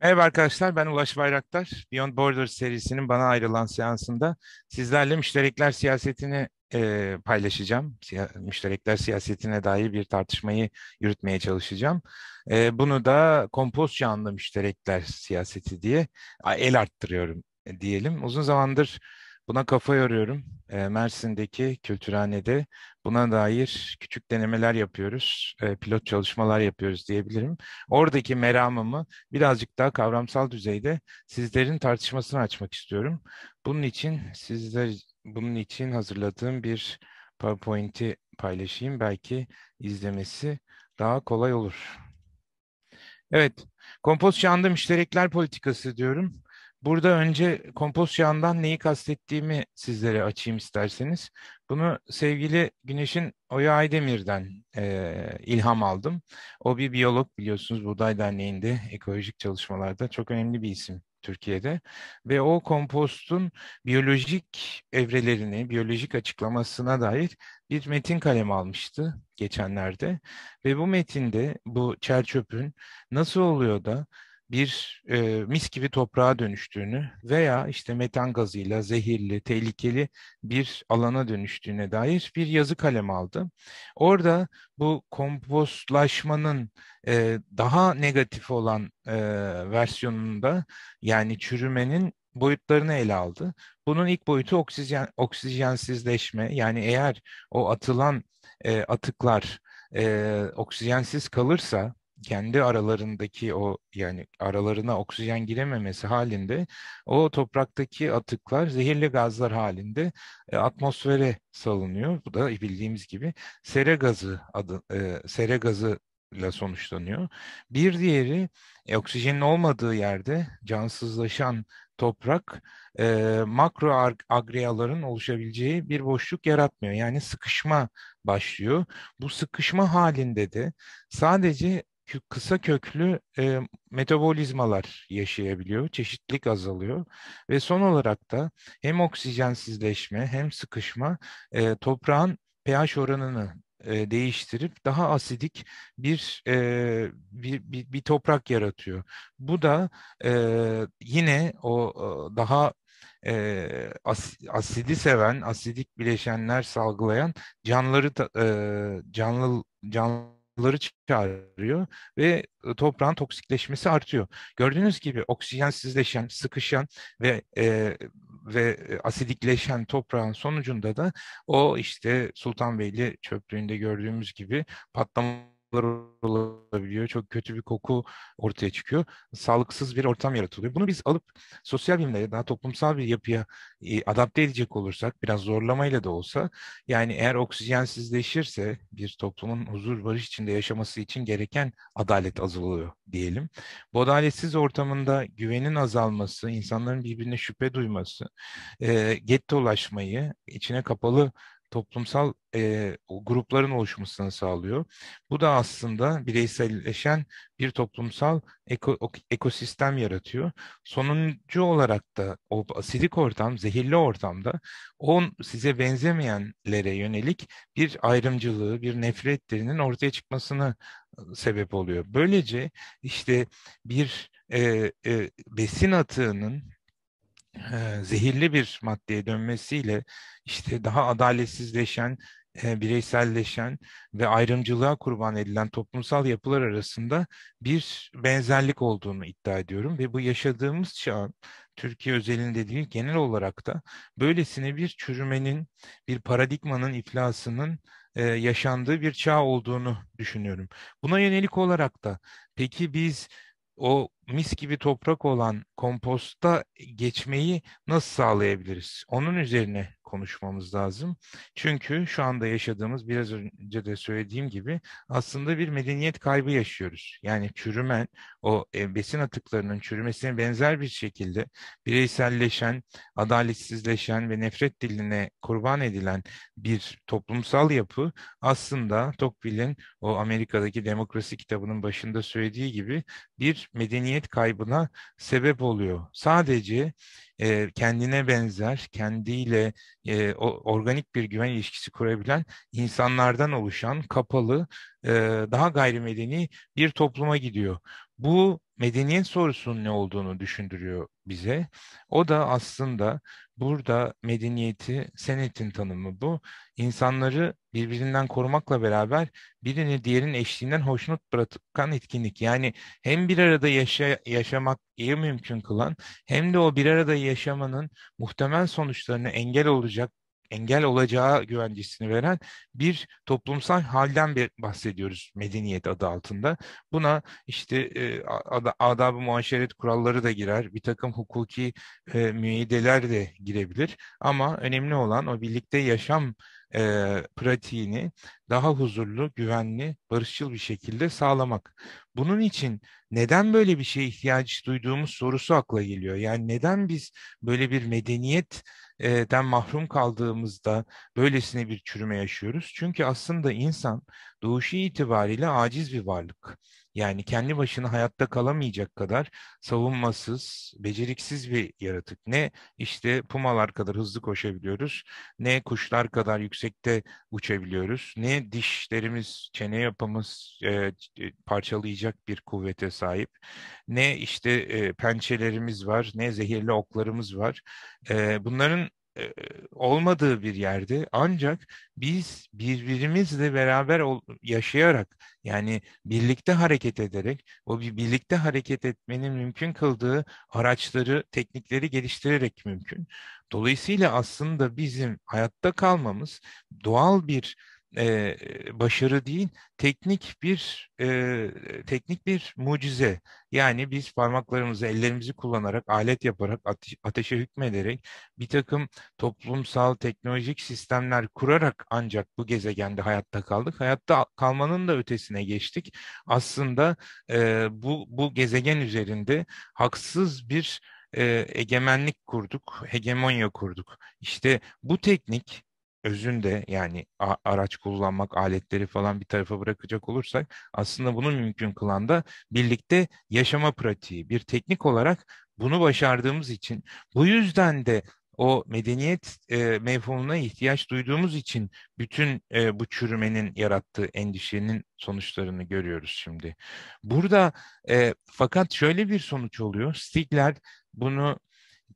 Merhaba arkadaşlar, ben Ulaş Bayraktar. Beyond Borders serisinin bana ayrılan seansında sizlerle müşterekler siyasetini e, paylaşacağım. Siya, müşterekler siyasetine dair bir tartışmayı yürütmeye çalışacağım. E, bunu da kompost canlı müşterekler siyaseti diye el arttırıyorum e, diyelim. Uzun zamandır Buna kafa yoruyorum. E, Mersin'deki kültürhanede buna dair küçük denemeler yapıyoruz, e, pilot çalışmalar yapıyoruz diyebilirim. Oradaki meramımı birazcık daha kavramsal düzeyde sizlerin tartışmasını açmak istiyorum. Bunun için sizler bunun için hazırladığım bir PowerPoint'i paylaşayım. Belki izlemesi daha kolay olur. Evet, kompozisyon müşterekler politikası diyorum. Burada önce kompost yağından neyi kastettiğimi sizlere açayım isterseniz. Bunu sevgili Güneş'in Oya Aydemir'den e, ilham aldım. O bir biyolog biliyorsunuz Buğday Derneği'nde ekolojik çalışmalarda çok önemli bir isim Türkiye'de. Ve o kompostun biyolojik evrelerini, biyolojik açıklamasına dair bir metin kalemi almıştı geçenlerde. Ve bu metinde bu çer nasıl oluyor da bir e, mis gibi toprağa dönüştüğünü veya işte metan gazıyla zehirli, tehlikeli bir alana dönüştüğüne dair bir yazı kalem aldı. Orada bu kompostlaşmanın e, daha negatif olan e, versiyonunda yani çürümenin boyutlarını ele aldı. Bunun ilk boyutu oksijen oksijensizleşme yani eğer o atılan e, atıklar e, oksijensiz kalırsa kendi aralarındaki o yani aralarına oksijen girememesi halinde o topraktaki atıklar zehirli gazlar halinde e, atmosfere salınıyor. Bu da bildiğimiz gibi sere gazı adı e, sere gazı ile sonuçlanıyor. Bir diğeri e, oksijenin olmadığı yerde cansızlaşan toprak e, makro agreyaların oluşabileceği bir boşluk yaratmıyor. Yani sıkışma başlıyor. Bu sıkışma halinde de sadece kısa köklü e, metabolizmalar yaşayabiliyor, çeşitlilik azalıyor ve son olarak da hem oksijensizleşme hem sıkışma e, toprağın pH oranını e, değiştirip daha asidik bir, e, bir, bir bir toprak yaratıyor. Bu da e, yine o daha e, as, asidi seven, asidik bileşenler salgılayan canlıları e, canlı canlı canlıları çağırıyor ve toprağın toksikleşmesi artıyor. Gördüğünüz gibi oksijensizleşen, sıkışan ve e, ve asidikleşen toprağın sonucunda da o işte Sultanbeyli çöplüğünde gördüğümüz gibi patlama olabiliyor. Çok kötü bir koku ortaya çıkıyor. Sağlıksız bir ortam yaratılıyor. Bunu biz alıp sosyal bilimlere daha toplumsal bir yapıya e, adapte edecek olursak biraz zorlamayla da olsa yani eğer oksijensizleşirse bir toplumun huzur barış içinde yaşaması için gereken adalet azalıyor diyelim. Bu adaletsiz ortamında güvenin azalması, insanların birbirine şüphe duyması, e, gettolaşmayı, içine kapalı toplumsal e, grupların oluşmasını sağlıyor. Bu da aslında bireyselleşen bir toplumsal eko, ekosistem yaratıyor. Sonuncu olarak da o asidik ortam, zehirli ortamda on size benzemeyenlere yönelik bir ayrımcılığı, bir nefretlerinin ortaya çıkmasını sebep oluyor. Böylece işte bir e, e, besin atığının zehirli bir maddeye dönmesiyle işte daha adaletsizleşen, bireyselleşen ve ayrımcılığa kurban edilen toplumsal yapılar arasında bir benzerlik olduğunu iddia ediyorum ve bu yaşadığımız çağın Türkiye özelinde değil genel olarak da böylesine bir çürümenin, bir paradigmanın iflasının yaşandığı bir çağ olduğunu düşünüyorum. Buna yönelik olarak da peki biz o mis gibi toprak olan komposta geçmeyi nasıl sağlayabiliriz? Onun üzerine konuşmamız lazım. Çünkü şu anda yaşadığımız biraz önce de söylediğim gibi aslında bir medeniyet kaybı yaşıyoruz. Yani çürümen o e, besin atıklarının çürümesine benzer bir şekilde bireyselleşen, adaletsizleşen ve nefret diline kurban edilen bir toplumsal yapı aslında Tocqueville'in o Amerika'daki demokrasi kitabının başında söylediği gibi bir medeniyet kaybına sebep oluyor. Sadece e, kendine benzer, kendiyle e, o, organik bir güven ilişkisi kurabilen insanlardan oluşan kapalı, e, daha gayrimedeni bir topluma gidiyor. Bu medeniyet sorusunun ne olduğunu düşündürüyor bize. O da aslında burada medeniyeti, senetin tanımı bu. İnsanları birbirinden korumakla beraber birini diğerinin eşliğinden hoşnut bırakan etkinlik. Yani hem bir arada yaşa, yaşamak iyi mümkün kılan hem de o bir arada yaşamanın muhtemel sonuçlarını engel olacak engel olacağı güvencesini veren bir toplumsal halden bir bahsediyoruz medeniyet adı altında. Buna işte e, adab-ı muaşeret kuralları da girer, bir takım hukuki e, müeydeler de girebilir. Ama önemli olan o birlikte yaşam e, pratiğini daha huzurlu, güvenli, barışçıl bir şekilde sağlamak. Bunun için neden böyle bir şeye ihtiyaç duyduğumuz sorusu akla geliyor. Yani neden biz böyle bir medeniyet den mahrum kaldığımızda böylesine bir çürüme yaşıyoruz. Çünkü aslında insan doğuşu itibariyle aciz bir varlık. Yani kendi başına hayatta kalamayacak kadar savunmasız, beceriksiz bir yaratık. Ne işte pumalar kadar hızlı koşabiliyoruz, ne kuşlar kadar yüksekte uçabiliyoruz, ne dişlerimiz, çene yapımız e, e parçalayacak bir kuvvete sahip, ne işte e, pençelerimiz var, ne zehirli oklarımız var. E, bunların e, olmadığı bir yerde ancak biz birbirimizle beraber yaşayarak yani birlikte hareket ederek o bir birlikte hareket etmenin mümkün kıldığı araçları, teknikleri geliştirerek mümkün. Dolayısıyla aslında bizim hayatta kalmamız doğal bir e, başarı değil, teknik bir e, teknik bir mucize. Yani biz parmaklarımızı, ellerimizi kullanarak, alet yaparak, ate ateşe hükmederek bir takım toplumsal, teknolojik sistemler kurarak ancak bu gezegende hayatta kaldık. Hayatta kalmanın da ötesine geçtik. Aslında e, bu, bu gezegen üzerinde haksız bir e, egemenlik kurduk, hegemonya kurduk. İşte bu teknik özün de yani araç kullanmak, aletleri falan bir tarafa bırakacak olursak aslında bunu mümkün kılan da birlikte yaşama pratiği. Bir teknik olarak bunu başardığımız için bu yüzden de o medeniyet e, mevhumuna ihtiyaç duyduğumuz için bütün e, bu çürümenin yarattığı endişenin sonuçlarını görüyoruz şimdi. Burada e, fakat şöyle bir sonuç oluyor. Stigler bunu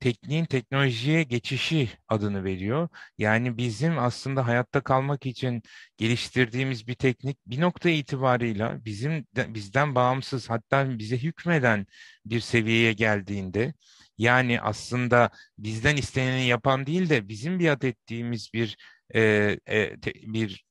tekniğin teknolojiye geçişi adını veriyor. Yani bizim aslında hayatta kalmak için geliştirdiğimiz bir teknik bir nokta itibarıyla bizim bizden bağımsız hatta bize hükmeden bir seviyeye geldiğinde yani aslında bizden isteneni yapan değil de bizim biat ettiğimiz bir e, e, te, bir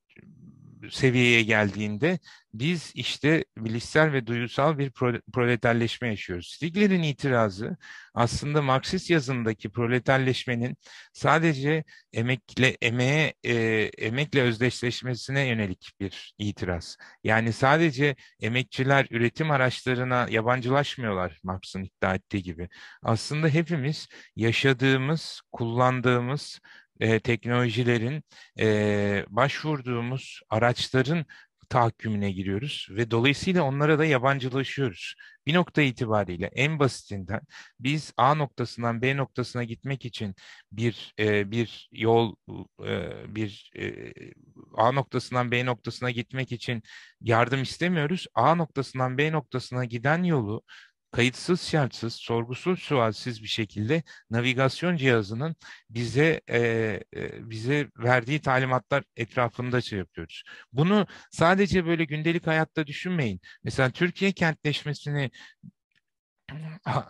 seviyeye geldiğinde biz işte bilişsel ve duyusal bir proleterleşme yaşıyoruz. Stigler'in itirazı aslında Marksist yazındaki proleterleşmenin sadece emekle emeğe e, emekle özdeşleşmesine yönelik bir itiraz. Yani sadece emekçiler üretim araçlarına yabancılaşmıyorlar Marx'ın iddia ettiği gibi. Aslında hepimiz yaşadığımız, kullandığımız e, teknolojilerin e, başvurduğumuz araçların tahakkümüne giriyoruz ve dolayısıyla onlara da yabancılaşıyoruz. Bir nokta itibariyle en basitinden biz A noktasından B noktasına gitmek için bir e, bir yol e, bir e, A noktasından B noktasına gitmek için yardım istemiyoruz. A noktasından B noktasına giden yolu kayıtsız şartsız, sorgusuz sualsiz bir şekilde navigasyon cihazının bize e, e, bize verdiği talimatlar etrafında şey yapıyoruz. Bunu sadece böyle gündelik hayatta düşünmeyin. Mesela Türkiye kentleşmesini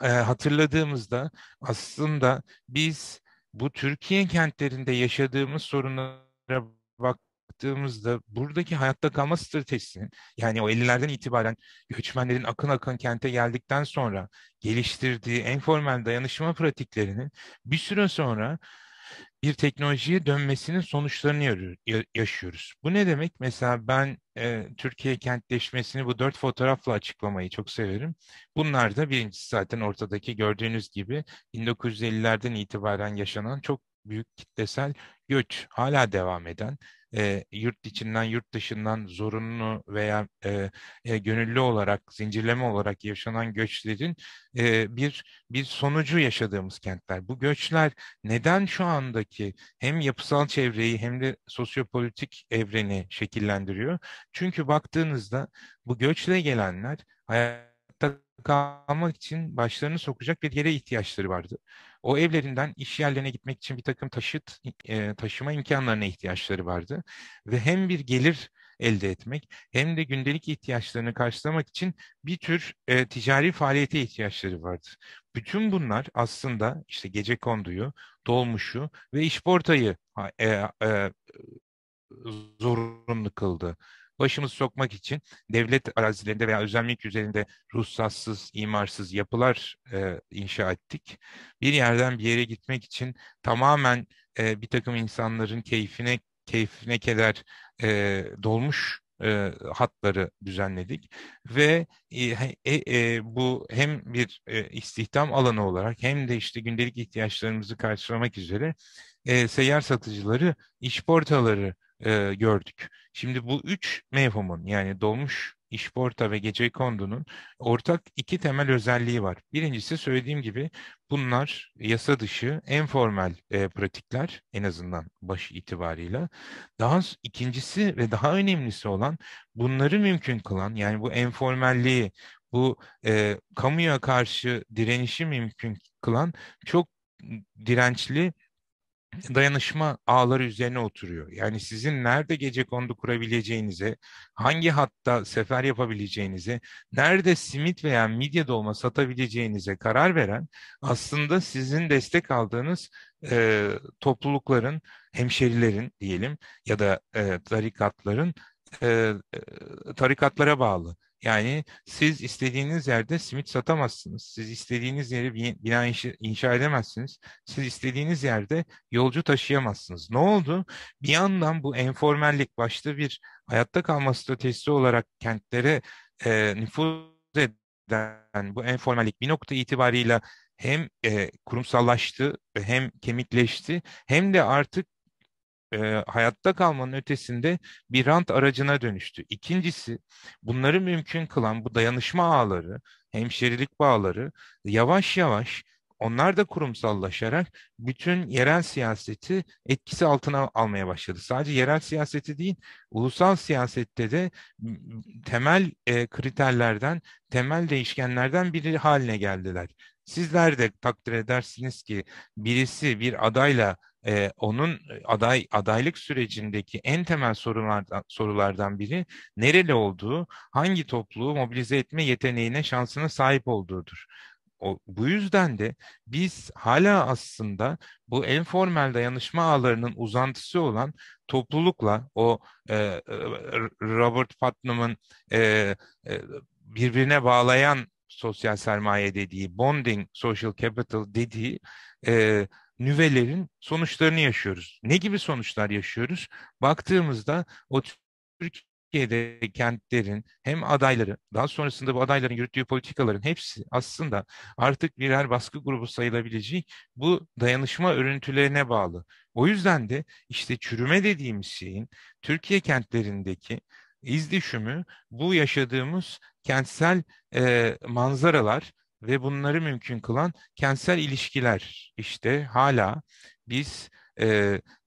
e, hatırladığımızda aslında biz bu Türkiye kentlerinde yaşadığımız sorunlara bak baktığımızda buradaki hayatta kalma stratejisinin yani o 50'lerden itibaren göçmenlerin akın akın kente geldikten sonra geliştirdiği en formel dayanışma pratiklerinin bir süre sonra bir teknolojiye dönmesinin sonuçlarını yaşıyoruz. Bu ne demek? Mesela ben e, Türkiye kentleşmesini bu dört fotoğrafla açıklamayı çok severim. Bunlar da birincisi zaten ortadaki gördüğünüz gibi 1950'lerden itibaren yaşanan çok büyük kitlesel göç hala devam eden e, yurt içinden yurt dışından zorunlu veya e, e, gönüllü olarak zincirleme olarak yaşanan göçlerin e, bir bir sonucu yaşadığımız kentler. Bu göçler neden şu andaki hem yapısal çevreyi hem de sosyopolitik evreni şekillendiriyor? Çünkü baktığınızda bu göçle gelenler hayatta kalmak için başlarını sokacak bir yere ihtiyaçları vardı. O evlerinden iş yerlerine gitmek için bir takım taşıt e, taşıma imkanlarına ihtiyaçları vardı ve hem bir gelir elde etmek hem de gündelik ihtiyaçlarını karşılamak için bir tür e, ticari faaliyete ihtiyaçları vardı. Bütün bunlar aslında işte gece konduyu, dolmuşu ve işportayı e, e, zorunlu kıldı başımızı sokmak için devlet arazilerinde veya özel mülk üzerinde ruhsatsız, imarsız yapılar e, inşa ettik. Bir yerden bir yere gitmek için tamamen e, bir takım insanların keyfine keyfine keder e, dolmuş e, hatları düzenledik ve e, e, e, bu hem bir e, istihdam alanı olarak hem de işte gündelik ihtiyaçlarımızı karşılamak üzere e, seyyar satıcıları, iş portaları e, gördük. Şimdi bu üç mevhumun yani dolmuş işporta ve gece kondunun ortak iki temel özelliği var. Birincisi söylediğim gibi bunlar yasa dışı en formal e, pratikler en azından baş itibarıyla. Daha ikincisi ve daha önemlisi olan bunları mümkün kılan yani bu en enformalliği bu e, kamuya karşı direnişi mümkün kılan çok dirençli dayanışma ağları üzerine oturuyor. Yani sizin nerede gece kondu kurabileceğinize, hangi hatta sefer yapabileceğinize, nerede simit veya midye dolma satabileceğinize karar veren aslında sizin destek aldığınız e, toplulukların, hemşerilerin diyelim ya da e, tarikatların e, e tarikatlara bağlı yani siz istediğiniz yerde simit satamazsınız. Siz istediğiniz yeri bina inşa edemezsiniz. Siz istediğiniz yerde yolcu taşıyamazsınız. Ne oldu? Bir yandan bu enformellik başta bir hayatta kalma stratejisi olarak kentlere e, nüfuz eden bu enformellik bir nokta itibarıyla hem e, kurumsallaştı hem kemikleşti hem de artık e, hayatta kalmanın ötesinde bir rant aracına dönüştü. İkincisi bunları mümkün kılan bu dayanışma ağları, hemşerilik bağları yavaş yavaş onlar da kurumsallaşarak bütün yerel siyaseti etkisi altına almaya başladı. Sadece yerel siyaseti değil, ulusal siyasette de temel e, kriterlerden, temel değişkenlerden biri haline geldiler. Sizler de takdir edersiniz ki birisi bir adayla e, onun aday adaylık sürecindeki en temel sorulardan sorulardan biri nereli olduğu, hangi topluluğu mobilize etme yeteneğine, şansına sahip olduğudur. O, bu yüzden de biz hala aslında bu en formal dayanışma ağlarının uzantısı olan toplulukla o e, Robert Putnam'ın e, e, birbirine bağlayan sosyal sermaye dediği, bonding social capital dediği e, nüvelerin sonuçlarını yaşıyoruz. Ne gibi sonuçlar yaşıyoruz? Baktığımızda o Türkiye'de kentlerin hem adayları, daha sonrasında bu adayların yürüttüğü politikaların hepsi aslında artık birer baskı grubu sayılabileceği bu dayanışma örüntülerine bağlı. O yüzden de işte çürüme dediğimiz şeyin Türkiye kentlerindeki izdüşümü, bu yaşadığımız kentsel e, manzaralar ve bunları mümkün kılan kentsel ilişkiler işte hala biz e,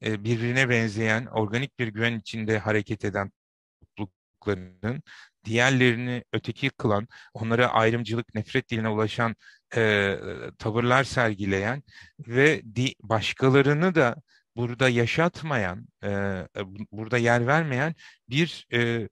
e, birbirine benzeyen organik bir güven içinde hareket eden toplulukların diğerlerini öteki kılan, onlara ayrımcılık, nefret diline ulaşan e, tavırlar sergileyen ve di, başkalarını da burada yaşatmayan, e, e burada yer vermeyen bir e,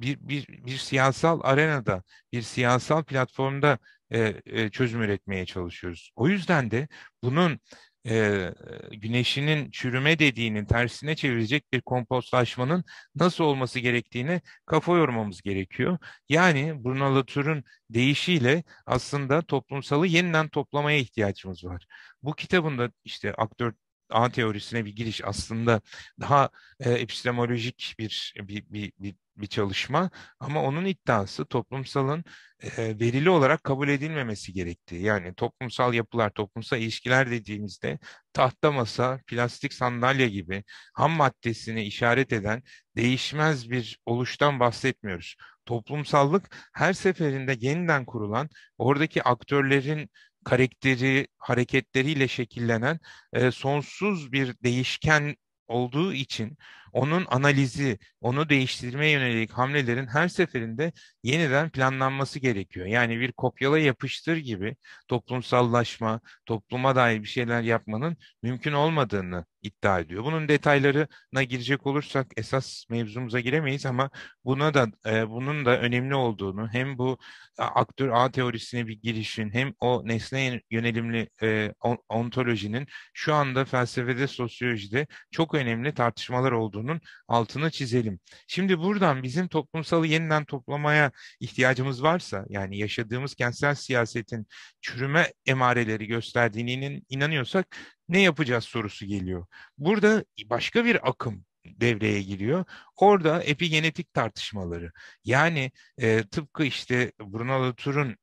bir, bir, bir siyasal arenada, bir siyasal platformda e, e, çözüm üretmeye çalışıyoruz. O yüzden de bunun e, güneşinin çürüme dediğinin tersine çevirecek bir kompostlaşmanın nasıl olması gerektiğini kafa yormamız gerekiyor. Yani Bruno Latour'un deyişiyle aslında toplumsalı yeniden toplamaya ihtiyacımız var. Bu kitabında işte aktör A teorisine bir giriş aslında daha e, epistemolojik bir bir, bir, bir bir çalışma ama onun iddiası toplumsalın e, verili olarak kabul edilmemesi gerektiği. Yani toplumsal yapılar, toplumsal ilişkiler dediğimizde tahta masa, plastik sandalye gibi ham maddesini işaret eden değişmez bir oluştan bahsetmiyoruz. Toplumsallık her seferinde yeniden kurulan, oradaki aktörlerin karakteri, hareketleriyle şekillenen e, sonsuz bir değişken olduğu için onun analizi, onu değiştirmeye yönelik hamlelerin her seferinde yeniden planlanması gerekiyor. Yani bir kopyala yapıştır gibi toplumsallaşma, topluma dair bir şeyler yapmanın mümkün olmadığını iddia ediyor. Bunun detaylarına girecek olursak esas mevzumuza giremeyiz ama buna da e, bunun da önemli olduğunu hem bu aktör A teorisine bir girişin hem o nesne yönelimli e, ontolojinin şu anda felsefede, sosyolojide çok önemli tartışmalar olduğunu olduğunun altını çizelim. Şimdi buradan bizim toplumsalı yeniden toplamaya ihtiyacımız varsa yani yaşadığımız kentsel siyasetin çürüme emareleri gösterdiğinin inanıyorsak ne yapacağız sorusu geliyor. Burada başka bir akım devreye giriyor. Orada epigenetik tartışmaları yani e, tıpkı işte Bruno Latour'un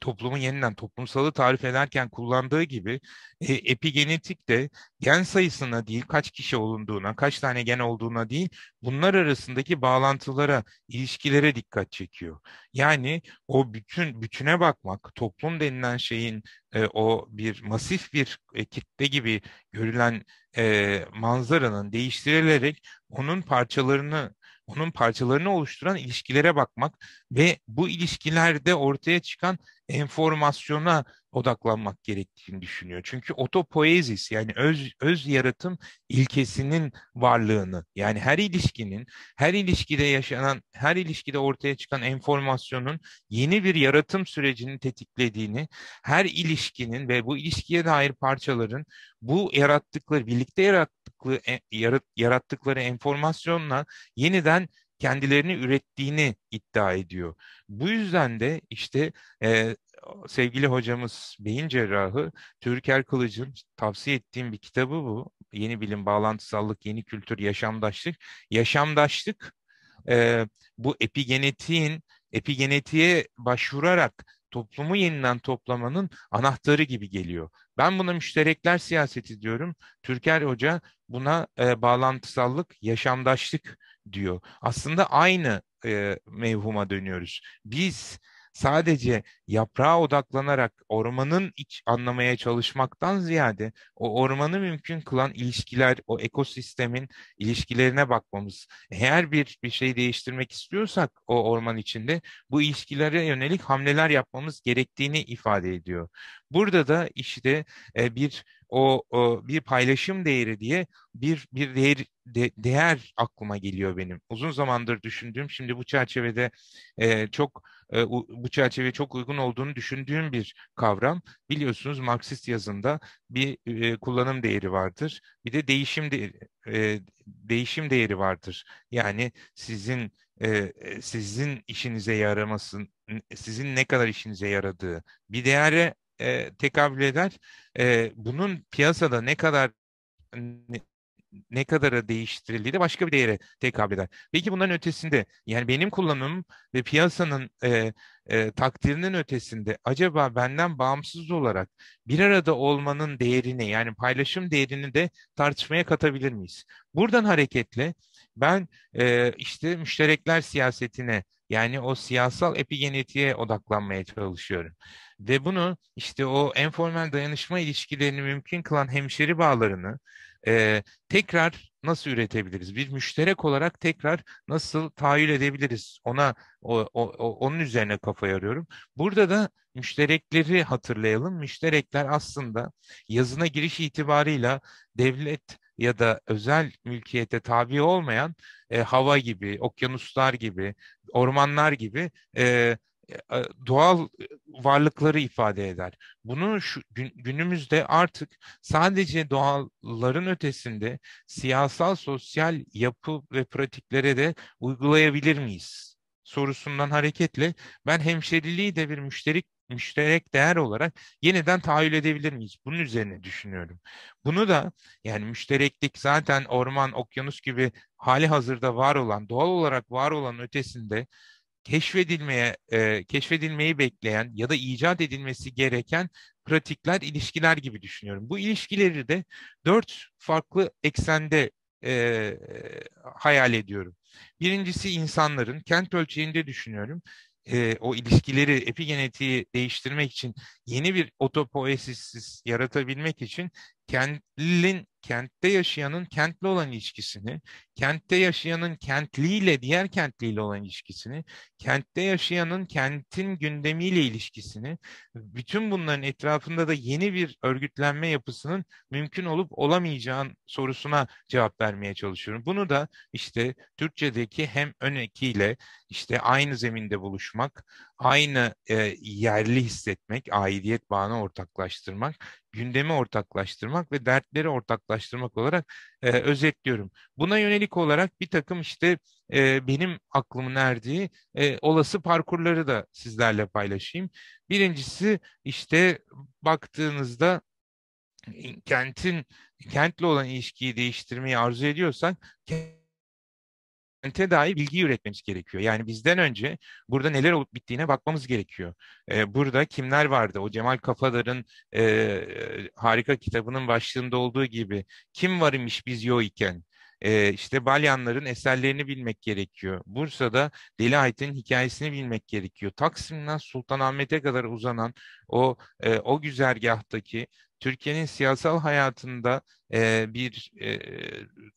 toplumu yeniden toplumsalı tarif ederken kullandığı gibi e, epigenetik de gen sayısına değil kaç kişi olunduğuna, kaç tane gen olduğuna değil bunlar arasındaki bağlantılara, ilişkilere dikkat çekiyor. Yani o bütün bütüne bakmak, toplum denilen şeyin e, o bir masif bir e, kitle gibi görülen e, manzaranın değiştirilerek onun parçalarını onun parçalarını oluşturan ilişkilere bakmak ve bu ilişkilerde ortaya çıkan enformasyona odaklanmak gerektiğini düşünüyor. Çünkü otopoezis yani öz, öz yaratım ilkesinin varlığını yani her ilişkinin, her ilişkide yaşanan, her ilişkide ortaya çıkan enformasyonun yeni bir yaratım sürecini tetiklediğini, her ilişkinin ve bu ilişkiye dair parçaların bu yarattıkları, birlikte yarattıkları, e, yarattıkları enformasyonla yeniden kendilerini ürettiğini iddia ediyor. Bu yüzden de işte e, sevgili hocamız beyin cerrahı Türker Kılıç'ın tavsiye ettiğim bir kitabı bu. Yeni bilim, bağlantısallık, yeni kültür, yaşamdaşlık. Yaşamdaşlık e, bu epigenetiğin, epigenetiğe başvurarak toplumu yeniden toplamanın anahtarı gibi geliyor. Ben buna müşterekler siyaseti diyorum. Türker Hoca buna e, bağlantısallık, yaşamdaşlık diyor. Aslında aynı e, mevhuma dönüyoruz. Biz sadece yaprağa odaklanarak ormanın iç anlamaya çalışmaktan ziyade o ormanı mümkün kılan ilişkiler, o ekosistemin ilişkilerine bakmamız. Eğer bir bir şey değiştirmek istiyorsak o orman içinde bu ilişkilere yönelik hamleler yapmamız gerektiğini ifade ediyor. Burada da işte e, bir o, o bir paylaşım değeri diye bir bir değer de, değer aklıma geliyor benim. Uzun zamandır düşündüğüm, şimdi bu çerçevede e, çok e, bu çerçeveye çok uygun olduğunu düşündüğüm bir kavram. Biliyorsunuz Marksist yazında bir e, kullanım değeri vardır. Bir de değişim de, e, değişim değeri vardır. Yani sizin e, e sizin işinize yaramasın, sizin ne kadar işinize yaradığı bir değere e, tekabül eder. E, bunun piyasada ne kadar ne, ne kadara değiştirildiği de başka bir değere tekabül eder. Peki bunların ötesinde yani benim kullanımım ve piyasanın e, e, takdirinin ötesinde acaba benden bağımsız olarak bir arada olmanın değerini yani paylaşım değerini de tartışmaya katabilir miyiz? Buradan hareketle ben e, işte müşterekler siyasetine yani o siyasal epigenetiğe odaklanmaya çalışıyorum. Ve bunu işte o enformel dayanışma ilişkilerini mümkün kılan hemşeri bağlarını e, tekrar nasıl üretebiliriz? Bir müşterek olarak tekrar nasıl tahayyül edebiliriz? Ona o, o, onun üzerine kafa yarıyorum. Burada da müşterekleri hatırlayalım. Müşterekler aslında yazına giriş itibarıyla devlet ya da özel mülkiyete tabi olmayan e, hava gibi, okyanuslar gibi, ormanlar gibi e, e doğal varlıkları ifade eder. Bunu şu, günümüzde artık sadece doğalların ötesinde siyasal, sosyal yapı ve pratiklere de uygulayabilir miyiz? sorusundan hareketle ben hemşeriliği de bir müşterik müşterek değer olarak yeniden tahayyül edebilir miyiz? Bunun üzerine düşünüyorum. Bunu da yani müştereklik zaten orman, okyanus gibi hali hazırda var olan, doğal olarak var olan ötesinde keşfedilmeye e, keşfedilmeyi bekleyen ya da icat edilmesi gereken pratikler, ilişkiler gibi düşünüyorum. Bu ilişkileri de dört farklı eksende e, hayal ediyorum. Birincisi insanların kent ölçeğinde düşünüyorum e, o ilişkileri epigenetiği değiştirmek için yeni bir otopoiesis yaratabilmek için kentlin kentte yaşayanın kentli olan ilişkisini, kentte yaşayanın kentliyle diğer kentliyle olan ilişkisini, kentte yaşayanın kentin gündemiyle ilişkisini, bütün bunların etrafında da yeni bir örgütlenme yapısının mümkün olup olamayacağın sorusuna cevap vermeye çalışıyorum. Bunu da işte Türkçedeki hem önekiyle işte aynı zeminde buluşmak, aynı e, yerli hissetmek, aidiyet bağını ortaklaştırmak gündemi ortaklaştırmak ve dertleri ortaklaştırmak olarak e, özetliyorum. Buna yönelik olarak bir takım işte e, benim aklımın erdiği e, olası parkurları da sizlerle paylaşayım. Birincisi işte baktığınızda e, kentin kentle olan ilişkiyi değiştirmeyi arzu ediyorsak kente dair bilgi üretmemiz gerekiyor. Yani bizden önce burada neler olup bittiğine bakmamız gerekiyor. E, burada kimler vardı? O Cemal Kafadar'ın e, harika kitabının başlığında olduğu gibi kim var imiş biz yok iken? E, işte Balyanların eserlerini bilmek gerekiyor. Bursa'da Deli Ayt'in hikayesini bilmek gerekiyor. Taksim'den Sultanahmet'e kadar uzanan o e, o güzergahtaki Türkiye'nin siyasal hayatında e, bir e,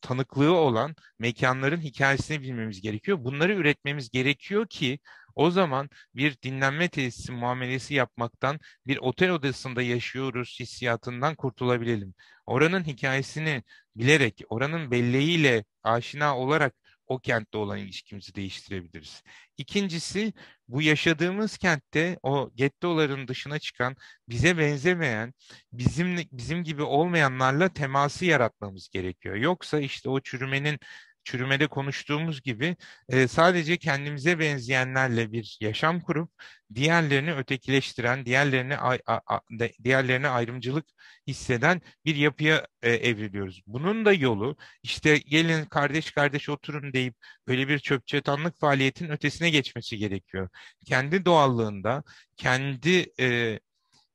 tanıklığı olan mekanların hikayesini bilmemiz gerekiyor. Bunları üretmemiz gerekiyor ki o zaman bir dinlenme tesisi muamelesi yapmaktan bir otel odasında yaşıyoruz hissiyatından kurtulabilelim. Oranın hikayesini bilerek, oranın belleğiyle aşina olarak o kentte olan ilişkimizi değiştirebiliriz. İkincisi bu yaşadığımız kentte o gettoların dışına çıkan bize benzemeyen, bizim bizim gibi olmayanlarla teması yaratmamız gerekiyor. Yoksa işte o çürümenin çürümede konuştuğumuz gibi e, sadece kendimize benzeyenlerle bir yaşam kurup diğerlerini ötekileştiren, diğerlerine a, a, diğerlerine ayrımcılık hisseden bir yapıya e, evriliyoruz. Bunun da yolu işte gelin kardeş kardeş oturun deyip böyle bir çöpçetanlık faaliyetin ötesine geçmesi gerekiyor. Kendi doğallığında, kendi e,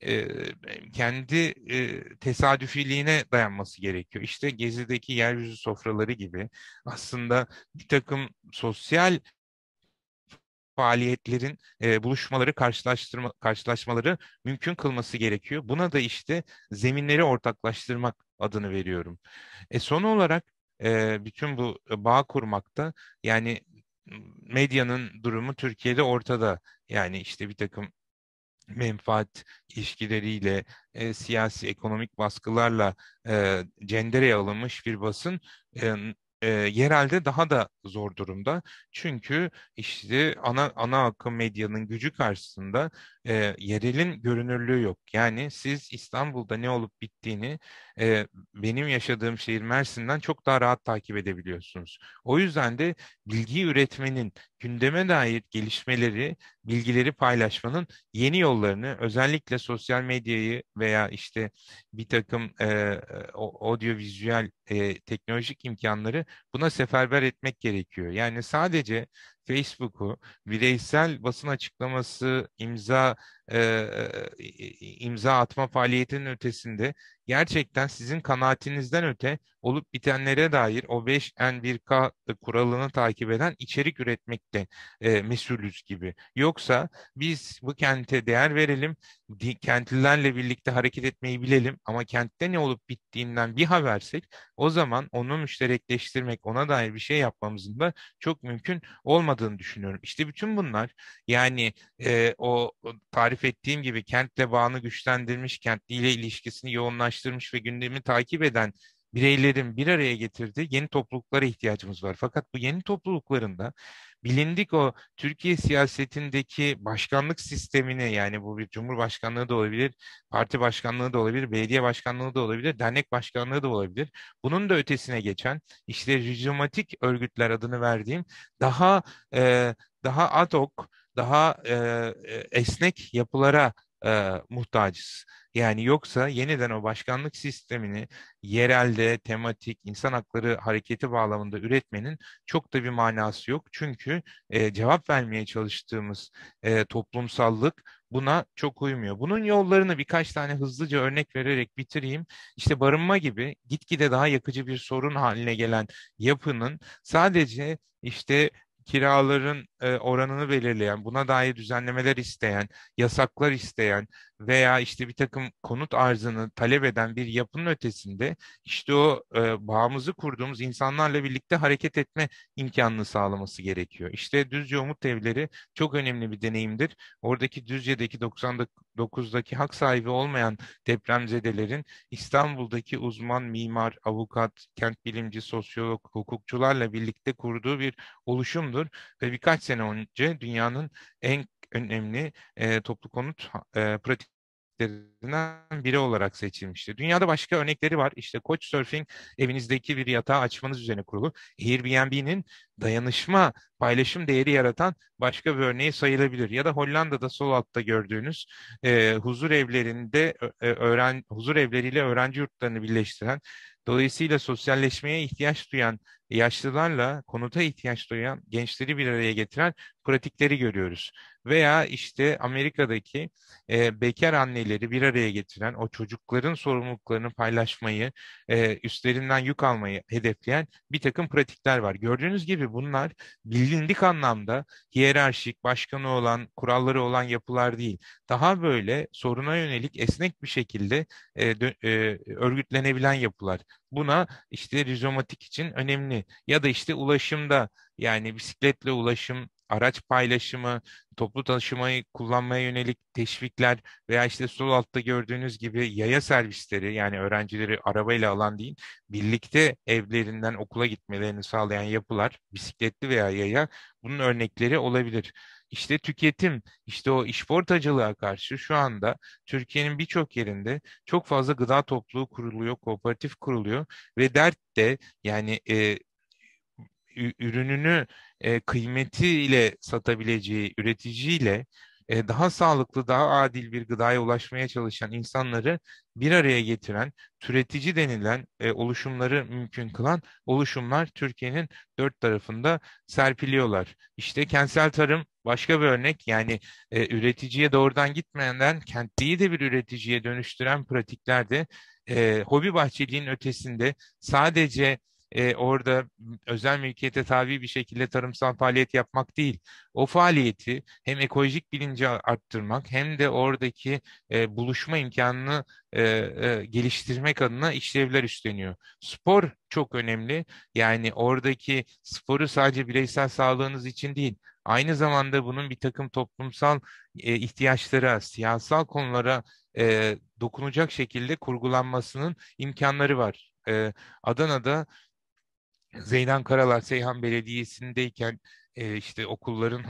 e, kendi e, tesadüfiliğine dayanması gerekiyor. İşte Gezi'deki yeryüzü sofraları gibi aslında bir takım sosyal faaliyetlerin e, buluşmaları, karşılaştırma, karşılaşmaları mümkün kılması gerekiyor. Buna da işte zeminleri ortaklaştırmak adını veriyorum. E, son olarak e, bütün bu bağ kurmakta yani medyanın durumu Türkiye'de ortada. Yani işte bir takım menfaat ilişkileriyle, e, siyasi ekonomik baskılarla e, cendereye alınmış bir basın e, e, yerelde daha da zor durumda. Çünkü işte ana ana akım medyanın gücü karşısında e, yerelin görünürlüğü yok. Yani siz İstanbul'da ne olup bittiğini e, benim yaşadığım şehir Mersin'den çok daha rahat takip edebiliyorsunuz. O yüzden de bilgi üretmenin, gündeme dair gelişmeleri, bilgileri paylaşmanın yeni yollarını özellikle sosyal medyayı veya işte bir takım e, audiovizüel e, teknolojik imkanları buna seferber etmek gerekiyor. Yani sadece Facebook'u bireysel basın açıklaması imza e, e, e, imza atma faaliyetinin ötesinde gerçekten sizin kanaatinizden öte olup bitenlere dair o 5N1K kuralını takip eden içerik üretmekte e, mesulüz gibi. Yoksa biz bu kente değer verelim, kentlilerle birlikte hareket etmeyi bilelim ama kentte ne olup bittiğinden bir habersek o zaman onu müşterekleştirmek, ona dair bir şey yapmamızın da çok mümkün olmadı olmadığını düşünüyorum. İşte bütün bunlar yani e, o tarif ettiğim gibi kentle bağını güçlendirmiş, kentliyle ilişkisini yoğunlaştırmış ve gündemi takip eden bireylerin bir araya getirdiği yeni topluluklara ihtiyacımız var. Fakat bu yeni topluluklarında bilindik o Türkiye siyasetindeki başkanlık sistemine yani bu bir cumhurbaşkanlığı da olabilir, parti başkanlığı da olabilir, belediye başkanlığı da olabilir, dernek başkanlığı da olabilir. Bunun da ötesine geçen işte rizomatik örgütler adını verdiğim daha e, daha ad hoc, daha e, e esnek yapılara e, muhtacız. Yani yoksa yeniden o başkanlık sistemini yerelde, tematik, insan hakları hareketi bağlamında üretmenin çok da bir manası yok. Çünkü e, cevap vermeye çalıştığımız e, toplumsallık buna çok uymuyor. Bunun yollarını birkaç tane hızlıca örnek vererek bitireyim. İşte barınma gibi gitgide daha yakıcı bir sorun haline gelen yapının sadece işte kiraların e, oranını belirleyen, buna dair düzenlemeler isteyen, yasaklar isteyen veya işte bir takım konut arzını talep eden bir yapının ötesinde işte o e, bağımızı kurduğumuz insanlarla birlikte hareket etme imkanını sağlaması gerekiyor. İşte Düzce Umut Evleri çok önemli bir deneyimdir. Oradaki Düzce'deki 99'daki hak sahibi olmayan depremzedelerin İstanbul'daki uzman mimar, avukat, kent bilimci, sosyolog, hukukçularla birlikte kurduğu bir oluşumdur ve birkaç sene sene önce dünyanın en önemli e, toplu konut e, pratiklerinden biri olarak seçilmişti. Dünyada başka örnekleri var. İşte Couchsurfing evinizdeki bir yatağı açmanız üzerine kurulu. Airbnb'nin dayanışma, paylaşım değeri yaratan başka bir örneği sayılabilir. Ya da Hollanda'da sol altta gördüğünüz e, huzur evlerinde e, öğren huzur evleriyle öğrenci yurtlarını birleştiren Dolayısıyla sosyalleşmeye ihtiyaç duyan yaşlılarla konuta ihtiyaç duyan gençleri bir araya getiren pratikleri görüyoruz veya işte Amerika'daki e, bekar anneleri bir araya getiren o çocukların sorumluluklarını paylaşmayı, e, üstlerinden yük almayı hedefleyen bir takım pratikler var. Gördüğünüz gibi bunlar bilindik anlamda hiyerarşik, başkanı olan, kuralları olan yapılar değil. Daha böyle soruna yönelik esnek bir şekilde e, dö- e, örgütlenebilen yapılar. Buna işte rizomatik için önemli ya da işte ulaşımda yani bisikletle ulaşım araç paylaşımı, toplu taşımayı kullanmaya yönelik teşvikler veya işte sol altta gördüğünüz gibi yaya servisleri yani öğrencileri arabayla alan değil, birlikte evlerinden okula gitmelerini sağlayan yapılar, bisikletli veya yaya bunun örnekleri olabilir. İşte tüketim, işte o işportacılığa karşı şu anda Türkiye'nin birçok yerinde çok fazla gıda topluluğu kuruluyor, kooperatif kuruluyor ve dert de yani e, ürününü e, kıymetiyle satabileceği üreticiyle e, daha sağlıklı, daha adil bir gıdaya ulaşmaya çalışan insanları bir araya getiren, türetici denilen e, oluşumları mümkün kılan oluşumlar Türkiye'nin dört tarafında serpiliyorlar. İşte kentsel tarım başka bir örnek yani e, üreticiye doğrudan gitmeyenden kentliyi de bir üreticiye dönüştüren pratiklerde e, hobi bahçeliğin ötesinde sadece e, orada özel mülkiyete tabi bir şekilde tarımsal faaliyet yapmak değil. O faaliyeti hem ekolojik bilinci arttırmak hem de oradaki e, buluşma imkanını e, e, geliştirmek adına işlevler üstleniyor. Spor çok önemli. Yani oradaki sporu sadece bireysel sağlığınız için değil, aynı zamanda bunun bir takım toplumsal e, ihtiyaçlara, siyasal konulara e, dokunacak şekilde kurgulanmasının imkanları var. E, Adana'da Zeydan Karalar Seyhan Belediyesi'ndeyken e, işte okulların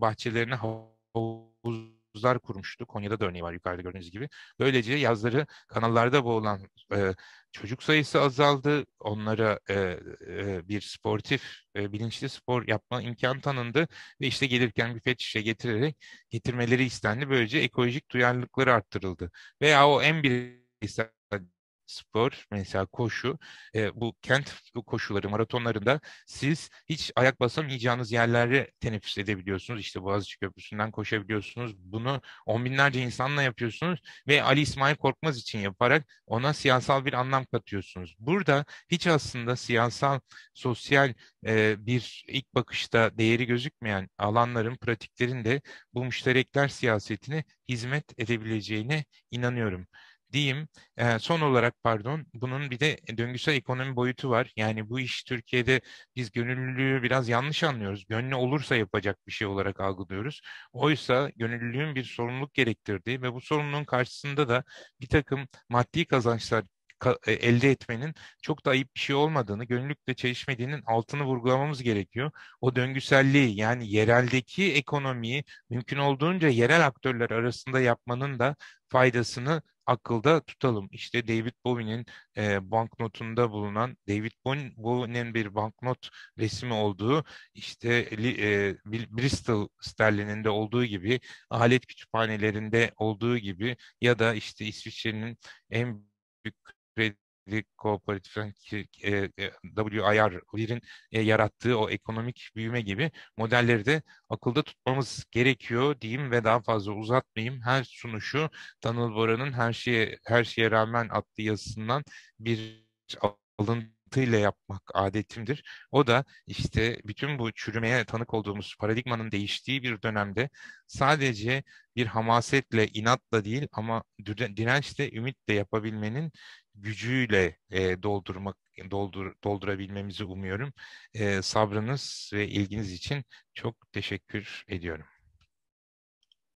bahçelerine havuzlar kurmuştu. Konya'da da örneği var yukarıda gördüğünüz gibi. Böylece yazları kanallarda boğulan e, çocuk sayısı azaldı. Onlara e, e, bir sportif, e, bilinçli spor yapma imkan tanındı ve işte gelirken büfet şişe getirerek getirmeleri istendi. Böylece ekolojik duyarlılıkları arttırıldı. Veya o en bireysel spor mesela koşu e, bu kent koşuları maratonlarında siz hiç ayak basamayacağınız yerleri teneffüs edebiliyorsunuz. İşte Boğaziçi Köprüsü'nden koşabiliyorsunuz. Bunu on binlerce insanla yapıyorsunuz ve Ali İsmail Korkmaz için yaparak ona siyasal bir anlam katıyorsunuz. Burada hiç aslında siyasal, sosyal e, bir ilk bakışta değeri gözükmeyen alanların, pratiklerinde bu müşterekler siyasetine hizmet edebileceğine inanıyorum diyeyim. E, son olarak pardon, bunun bir de döngüsel ekonomi boyutu var. Yani bu iş Türkiye'de biz gönüllülüğü biraz yanlış anlıyoruz. Gönlü olursa yapacak bir şey olarak algılıyoruz. Oysa gönüllülüğün bir sorumluluk gerektirdiği ve bu sorumluluğun karşısında da bir takım maddi kazançlar e, elde etmenin çok da ayıp bir şey olmadığını, gönüllükle çelişmediğinin altını vurgulamamız gerekiyor. O döngüselliği yani yereldeki ekonomiyi mümkün olduğunca yerel aktörler arasında yapmanın da faydasını akılda tutalım. İşte David Bowie'nin e, banknotunda bulunan David Bowie'nin bir banknot resmi olduğu işte e, Bristol sterlininde olduğu gibi alet kütüphanelerinde olduğu gibi ya da işte İsviçre'nin en büyük kredi kooperatif e, e WIR WIR'in e, yarattığı o ekonomik büyüme gibi modelleri de akılda tutmamız gerekiyor diyeyim ve daha fazla uzatmayayım. Her sunuşu Tanıl Bora'nın her şeye her şeye rağmen adlı yazısından bir alın mantığıyla yapmak adetimdir. O da işte bütün bu çürümeye tanık olduğumuz paradigmanın değiştiği bir dönemde sadece bir hamasetle, inatla değil ama dirençle, ümitle yapabilmenin gücüyle e, doldurmak doldur, doldurabilmemizi umuyorum. E, sabrınız ve ilginiz için çok teşekkür ediyorum.